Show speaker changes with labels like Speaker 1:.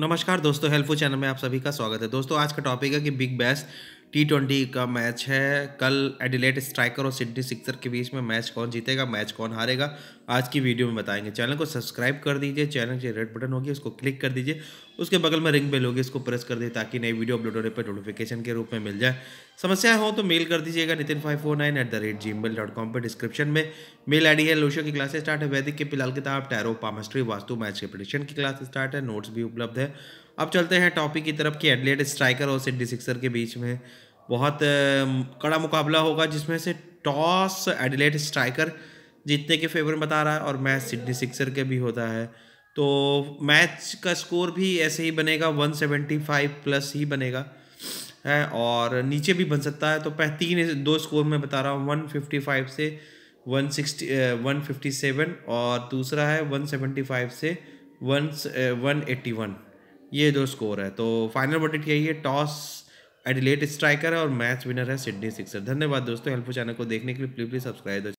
Speaker 1: नमस्कार दोस्तों helpful channel में आप सभी का स्वागत है दोस्तों आज का टॉपिक है कि बिग बैस टी ट्वेंटी का मैच है कल एडिलेट स्ट्राइकर और सिडनी सिक्सर के बीच में मैच कौन जीतेगा मैच कौन हारेगा आज की वीडियो में बताएंगे चैनल को सब्सक्राइब कर दीजिए चैनल के रेड बटन होगी उसको क्लिक कर दीजिए उसके बगल में रिंग बेल होगी उसको प्रेस कर दीजिए ताकि नई वीडियो अपलोड होने पर नोटिफिकेशन के रूप में मिल जाए समस्या हो तो मेल कर दीजिएगा Nitin five four nine eight the rate G mail dot com पर डिस्क्रिप्शन में मेल आई डी है लोशो की क्लासेस स्टार्ट है वैदिक के फिलहाल किताब टैरो पामस्ट्री वास्तु मैच के प्रडिक्शन की क्लास स्टार्ट है नोट्स भी उपलब्ध है अब चलते हैं टॉपिक की तरफ कि एडलेट स्ट्राइकर और सिडनी सिक्सर के बीच में बहुत कड़ा मुकाबला होगा जिसमें से टॉस एडलेट स्ट्राइकर जीतने के फेवर में बता रहा है और मैच सिडनी सिक्सर के भी होता है तो मैच का स्कोर भी ऐसे ही बनेगा 175 प्लस ही बनेगा है और नीचे भी बन सकता है तो तीन दो स्कोर में बता रहा हूँ फाइव से फिफ्टी सेवन और दूसरा है फाइव से वन वन एट्टी वन ये दो स्कोर है तो फाइनल वर्डिट यही है टॉस एडिलेट स्ट्राइकर है और मैच विनर है सिडनी सिक्सर धन्यवाद दोस्तों हेल्पफुल चैनल को देखने के लिए प्लीज प्लीज सब्सक्राइब